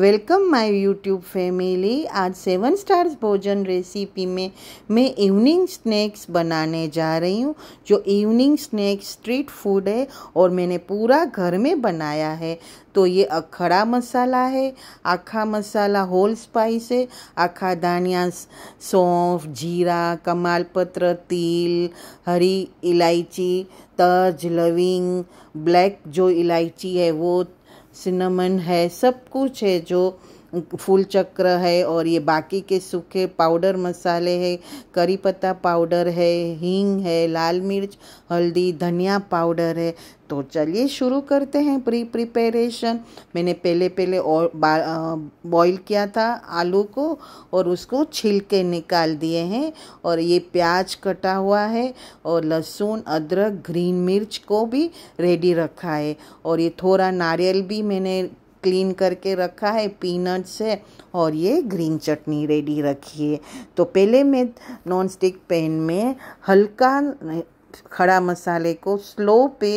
welcome my YouTube family आज seven stars भोजन recipe में मैं इवनिंग स्नैक्स बनाने जा रही हूँ जो इवनिंग स्नैक्स स्ट्रीट फूड है और मैंने पूरा घर में बनाया है तो ये अखड़ा मसाला है आखा मसाला होल स्पाइस है आखा दानिया सौंफ जीरा कमालपत्र तिल हरी इलायची तर्ज लविंग ब्लैक जो इलायची है वो सिनेमन है सब कुछ है जो फूल चक्र है और ये बाकी के सूखे पाउडर मसाले है करी पत्ता पाउडर है हींग है लाल मिर्च हल्दी धनिया पाउडर है तो चलिए शुरू करते हैं प्री प्रिपेरेशन मैंने पहले पहले बॉईल किया था आलू को और उसको के निकाल दिए हैं और ये प्याज कटा हुआ है और लहसुन अदरक ग्रीन मिर्च को भी रेडी रखा है और ये थोड़ा नारियल भी मैंने क्लीन करके रखा है पीनट्स है और ये ग्रीन चटनी रेडी रखी है तो पहले मैं नॉन स्टिक पैन में हल्का खड़ा मसाले को स्लो पे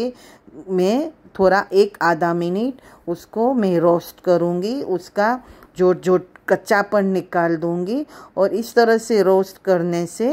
में थोड़ा एक आधा मिनट उसको मैं रोस्ट करूँगी उसका जो जो कच्चापन निकाल दूँगी और इस तरह से रोस्ट करने से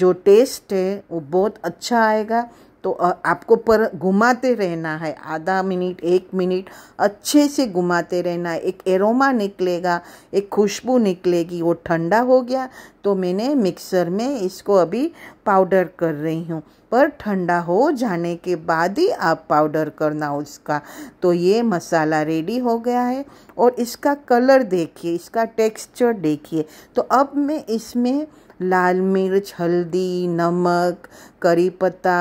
जो टेस्ट है वो बहुत अच्छा आएगा तो आपको पर घुमाते रहना है आधा मिनट एक मिनट अच्छे से घुमाते रहना है एक एरोमा निकलेगा एक खुशबू निकलेगी वो ठंडा हो गया तो मैंने मिक्सर में इसको अभी पाउडर कर रही हूँ पर ठंडा हो जाने के बाद ही आप पाउडर करना उसका तो ये मसाला रेडी हो गया है और इसका कलर देखिए इसका टेक्सचर देखिए तो अब मैं इसमें लाल मिर्च हल्दी नमक करी पत्ता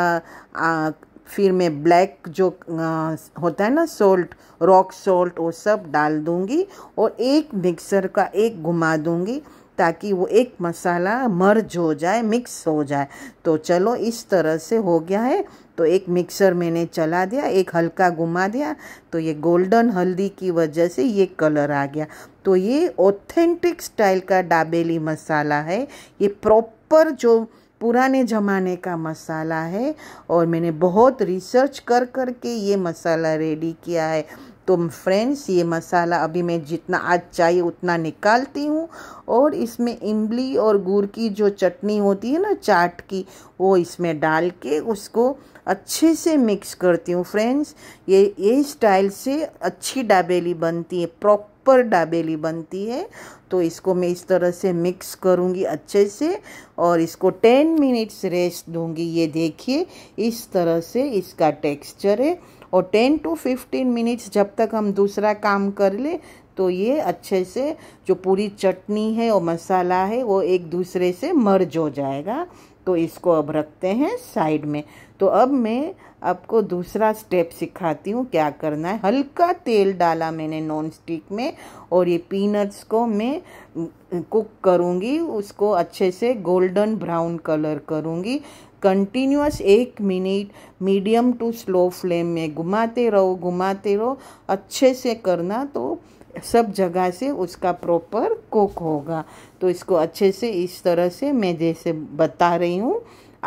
आ, फिर मैं ब्लैक जो आ, होता है ना सोल्ट रॉक सोल्ट वो सब डाल दूँगी और एक मिक्सर का एक घुमा दूँगी ताकि वो एक मसाला मर्ज हो जाए मिक्स हो जाए तो चलो इस तरह से हो गया है तो एक मिक्सर मैंने चला दिया एक हल्का घुमा दिया तो ये गोल्डन हल्दी की वजह से ये कलर आ गया तो ये ऑथेंटिक स्टाइल का डाबेली मसाला है ये प्रॉपर जो पुराने ज़माने का मसाला है और मैंने बहुत रिसर्च कर कर के ये मसाला रेडी किया है तो फ्रेंड्स ये मसाला अभी मैं जितना आज चाहिए उतना निकालती हूँ और इसमें इमली और गुड़ की जो चटनी होती है ना चाट की वो इसमें डाल के उसको अच्छे से मिक्स करती हूँ फ्रेंड्स ये ये स्टाइल से अच्छी डाबेली बनती है प्रॉपर डाबेली बनती है तो इसको मैं इस तरह से मिक्स करूँगी अच्छे से और इसको टेन मिनट्स रेस्ट दूँगी ये देखिए इस तरह से इसका टेक्स्चर है और 10 टू 15 मिनट्स जब तक हम दूसरा काम कर ले तो ये अच्छे से जो पूरी चटनी है और मसाला है वो एक दूसरे से मर्ज हो जाएगा तो इसको अब रखते हैं साइड में तो अब मैं आपको दूसरा स्टेप सिखाती हूँ क्या करना है हल्का तेल डाला मैंने नॉन स्टिक में और ये पीनट्स को मैं कुक करूँगी उसको अच्छे से गोल्डन ब्राउन कलर करूँगी कंटिन्यूस एक minute medium to slow flame में घुमाते रहो घुमाते रहो अच्छे से करना तो सब जगह से उसका प्रॉपर कुक होगा तो इसको अच्छे से इस तरह से मैं जैसे बता रही हूँ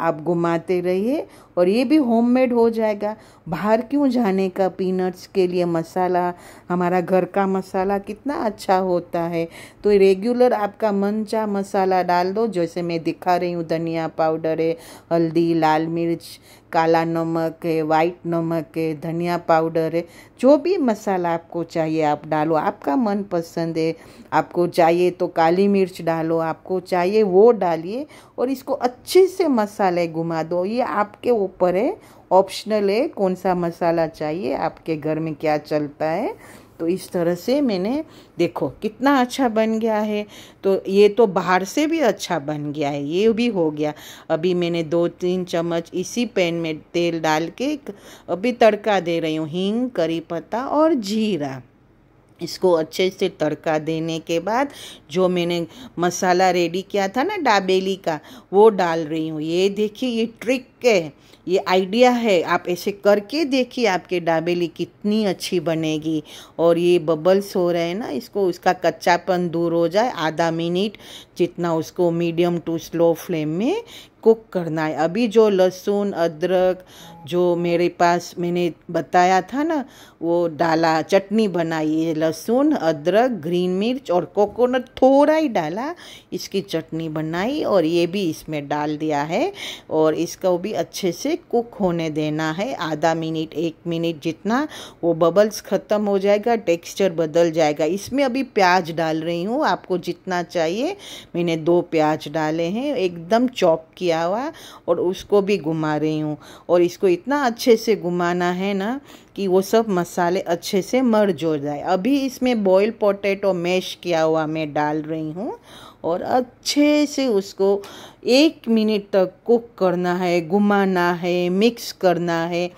आप घुमाते रहिए और ये भी होममेड हो जाएगा बाहर क्यों जाने का पीनट्स के लिए मसाला हमारा घर का मसाला कितना अच्छा होता है तो रेगुलर आपका मन चा मसाला डाल दो जैसे मैं दिखा रही हूँ धनिया पाउडर है हल्दी लाल मिर्च काला नमक है वाइट नमक है धनिया पाउडर है जो भी मसाला आपको चाहिए आप डालो आपका मन पसंद है आपको चाहिए तो काली मिर्च डालो आपको चाहिए वो डालिए और इसको अच्छे से मसाले घुमा दो ये आपके ऊपर है ऑप्शनल है कौन सा मसाला चाहिए आपके घर में क्या चलता है तो इस तरह से मैंने देखो कितना अच्छा बन गया है तो ये तो बाहर से भी अच्छा बन गया है ये भी हो गया अभी मैंने दो तीन चम्मच इसी पैन में तेल डाल के अभी तड़का दे रही हूँ हींग करी पत्ता और जीरा इसको अच्छे से तड़का देने के बाद जो मैंने मसाला रेडी किया था ना डाबेली का वो डाल रही हूँ ये देखिए ये ट्रिक ओके ये आइडिया है आप ऐसे करके देखिए आपके डाबेली कितनी अच्छी बनेगी और ये बबल्स हो रहे हैं ना इसको उसका कच्चापन दूर हो जाए आधा मिनट जितना उसको मीडियम टू स्लो फ्लेम में कुक करना है अभी जो लहसुन अदरक जो मेरे पास मैंने बताया था ना वो डाला चटनी बनाई है लहसुन अदरक ग्रीन मिर्च और कोकोनट थोड़ा ही डाला इसकी चटनी बनाई और ये भी इसमें डाल दिया है और इसको भी भी अच्छे से कुक होने देना है आधा मिनट एक मिनट जितना वो बबल्स ख़त्म हो जाएगा टेक्सचर बदल जाएगा इसमें अभी प्याज डाल रही हूँ आपको जितना चाहिए मैंने दो प्याज डाले हैं एकदम चॉप किया हुआ और उसको भी घुमा रही हूँ और इसको इतना अच्छे से घुमाना है ना कि वो सब मसाले अच्छे से मर्ज हो जाए अभी इसमें बॉयल पोटैटो मैश किया हुआ मैं डाल रही हूँ और अच्छे से उसको एक मिनट तक कुक करना है घुमाना है मिक्स करना है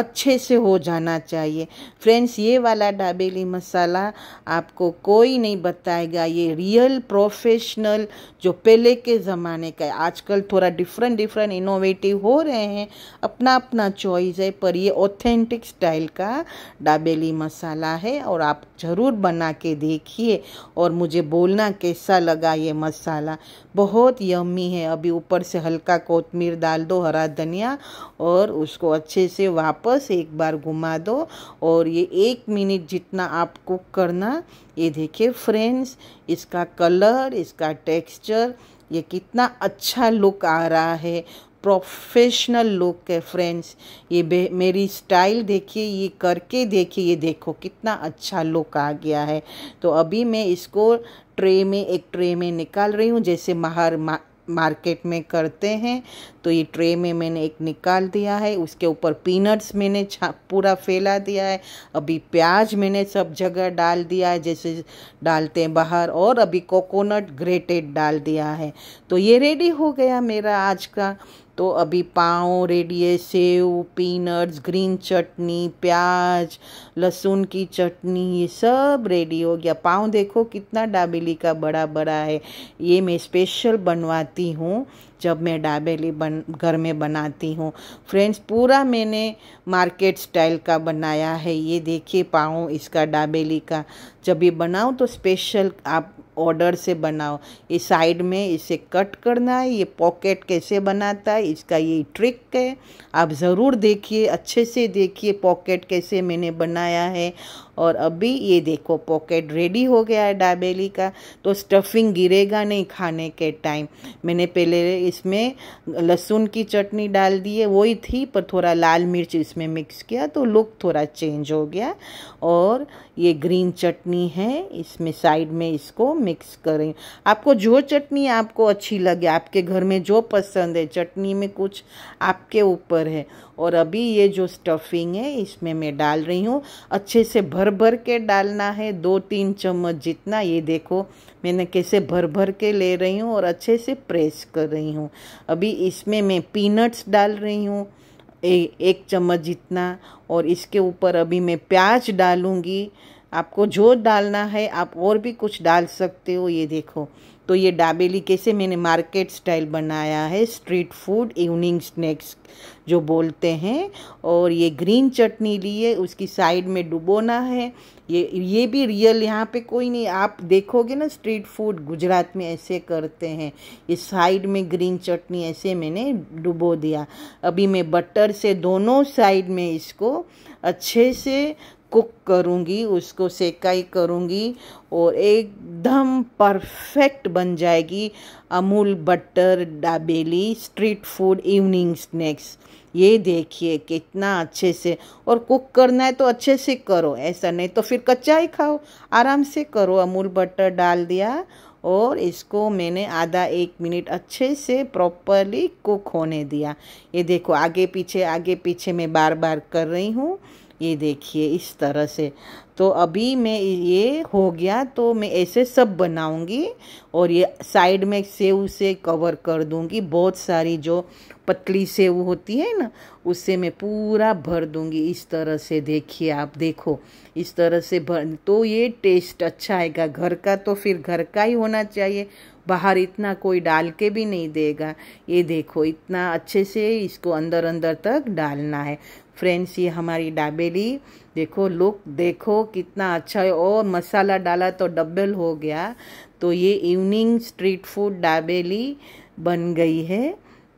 अच्छे से हो जाना चाहिए फ्रेंड्स ये वाला डाबेली मसाला आपको कोई नहीं बताएगा ये रियल प्रोफेशनल जो पहले के ज़माने का है आजकल थोड़ा डिफरेंट डिफरेंट इनोवेटिव हो रहे हैं अपना अपना चॉइस है पर ये ऑथेंटिक स्टाइल का डाबेली मसाला है और आप ज़रूर बना के देखिए और मुझे बोलना कैसा लगा ये मसाला बहुत यमी है अभी ऊपर से हल्का कोतमीर डाल दो हरा धनिया और उसको अच्छे से वापस एक बार घुमा दो और ये एक मिनट जितना आप कुक करना ये देखिए फ्रेंड्स इसका कलर इसका टेक्सचर ये कितना अच्छा लुक आ रहा है प्रोफेशनल लुक है फ्रेंड्स ये मेरी स्टाइल देखिए ये करके देखिए ये देखो कितना अच्छा लुक आ गया है तो अभी मैं इसको ट्रे में एक ट्रे में निकाल रही हूँ जैसे बाहर मार्केट में करते हैं तो ये ट्रे में मैंने एक निकाल दिया है उसके ऊपर पीनट्स मैंने पूरा फैला दिया है अभी प्याज मैंने सब जगह डाल दिया है जैसे डालते हैं बाहर और अभी कोकोनट ग्रेटेड डाल दिया है तो ये रेडी हो गया मेरा आज का तो अभी पाँव रेडी है सेव पीनट्स ग्रीन चटनी प्याज लहसुन की चटनी ये सब रेडी हो गया पाँव देखो कितना डाबेली का बड़ा बड़ा है ये मैं स्पेशल बनवाती हूँ जब मैं डाबेली बन घर में बनाती हूँ फ्रेंड्स पूरा मैंने मार्केट स्टाइल का बनाया है ये देखिए पाँव इसका डाबेली का जब ये बनाओ तो स्पेशल आप ऑर्डर से बनाओ ये साइड में इसे कट करना है ये पॉकेट कैसे बनाता है इसका ये ट्रिक है आप ज़रूर देखिए अच्छे से देखिए पॉकेट कैसे मैंने बनाया है और अभी ये देखो पॉकेट रेडी हो गया है डाबेली का तो स्टफिंग गिरेगा नहीं खाने के टाइम मैंने पहले इसमें लहसुन की चटनी डाल दी है वही थी पर थोड़ा लाल मिर्च इसमें मिक्स किया तो लुक थोड़ा चेंज हो गया और ये ग्रीन चटनी है इसमें साइड में इसको मिक्स करें आपको जो चटनी आपको अच्छी लगे आपके घर में जो पसंद है चटनी में कुछ आपके ऊपर है और अभी ये जो स्टफिंग है इसमें मैं डाल रही हूँ अच्छे से भर भर के डालना है दो तीन चम्मच जितना ये देखो मैंने कैसे भर भर के ले रही हूँ और अच्छे से प्रेस कर रही हूँ अभी इसमें मैं पीनट्स डाल रही हूँ एक चम्मच जितना और इसके ऊपर अभी मैं प्याज डालूँगी आपको जो डालना है आप और भी कुछ डाल सकते हो ये देखो तो ये डाबेली कैसे मैंने मार्केट स्टाइल बनाया है स्ट्रीट फूड इवनिंग स्नैक्स जो बोलते हैं और ये ग्रीन चटनी लिए उसकी साइड में डुबोना है ये ये भी रियल यहाँ पे कोई नहीं आप देखोगे ना स्ट्रीट फूड गुजरात में ऐसे करते हैं ये साइड में ग्रीन चटनी ऐसे मैंने डुबो दिया अभी मैं बटर से दोनों साइड में इसको अच्छे से कुक करूँगी उसको सेकाई करूँगी और एकदम परफेक्ट बन जाएगी Amul butter dabeli street food evening snacks ये देखिए कितना अच्छे से और कुक करना है तो अच्छे से करो ऐसा नहीं तो फिर कच्चा ही खाओ आराम से करो अमूल बटर डाल दिया और इसको मैंने आधा एक मिनट अच्छे से प्रॉपरली कुक होने दिया ये देखो आगे पीछे आगे पीछे मैं बार बार कर रही हूँ ये देखिए इस तरह से तो अभी मैं ये हो गया तो मैं ऐसे सब बनाऊंगी और ये साइड में सेव से कवर कर दूंगी बहुत सारी जो पतली सेव होती है ना उससे मैं पूरा भर दूंगी इस तरह से देखिए आप देखो इस तरह से भर तो ये टेस्ट अच्छा आएगा घर का तो फिर घर का ही होना चाहिए बाहर इतना कोई डाल के भी नहीं देगा ये देखो इतना अच्छे से इसको अंदर अंदर तक डालना है फ्रेंड्स ये हमारी डाबेली देखो लुक देखो कितना अच्छा है और मसाला डाला तो डबल हो गया तो ये इवनिंग स्ट्रीट फूड डाबेली बन गई है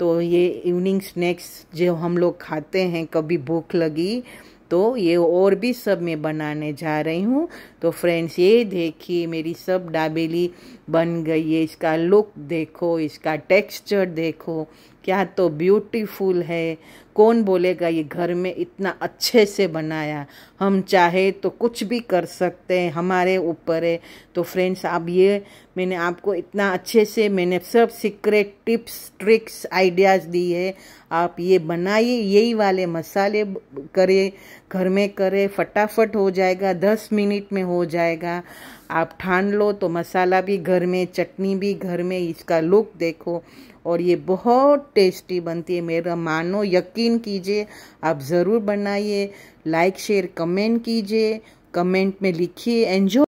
तो ये इवनिंग स्नैक्स जो हम लोग खाते हैं कभी भूख लगी तो ये और भी सब मैं बनाने जा रही हूँ तो फ्रेंड्स ये देखिए मेरी सब डाबेली बन गई है इसका लुक देखो इसका टेक्सचर देखो क्या तो ब्यूटीफुल है कौन बोलेगा ये घर में इतना अच्छे से बनाया हम चाहे तो कुछ भी कर सकते हैं हमारे ऊपर है तो फ्रेंड्स अब ये मैंने आपको इतना अच्छे से मैंने सब सीक्रेट टिप्स ट्रिक्स आइडियाज़ दी है आप ये बनाइए यही वाले मसाले करें घर में करें फटाफट हो जाएगा दस मिनट में हो हो जाएगा आप ठान लो तो मसाला भी घर में चटनी भी घर में इसका लुक देखो और ये बहुत टेस्टी बनती है मेरा मानो यकीन कीजिए आप ज़रूर बनाइए लाइक शेयर कमेंट कीजिए कमेंट में लिखिए एंजॉय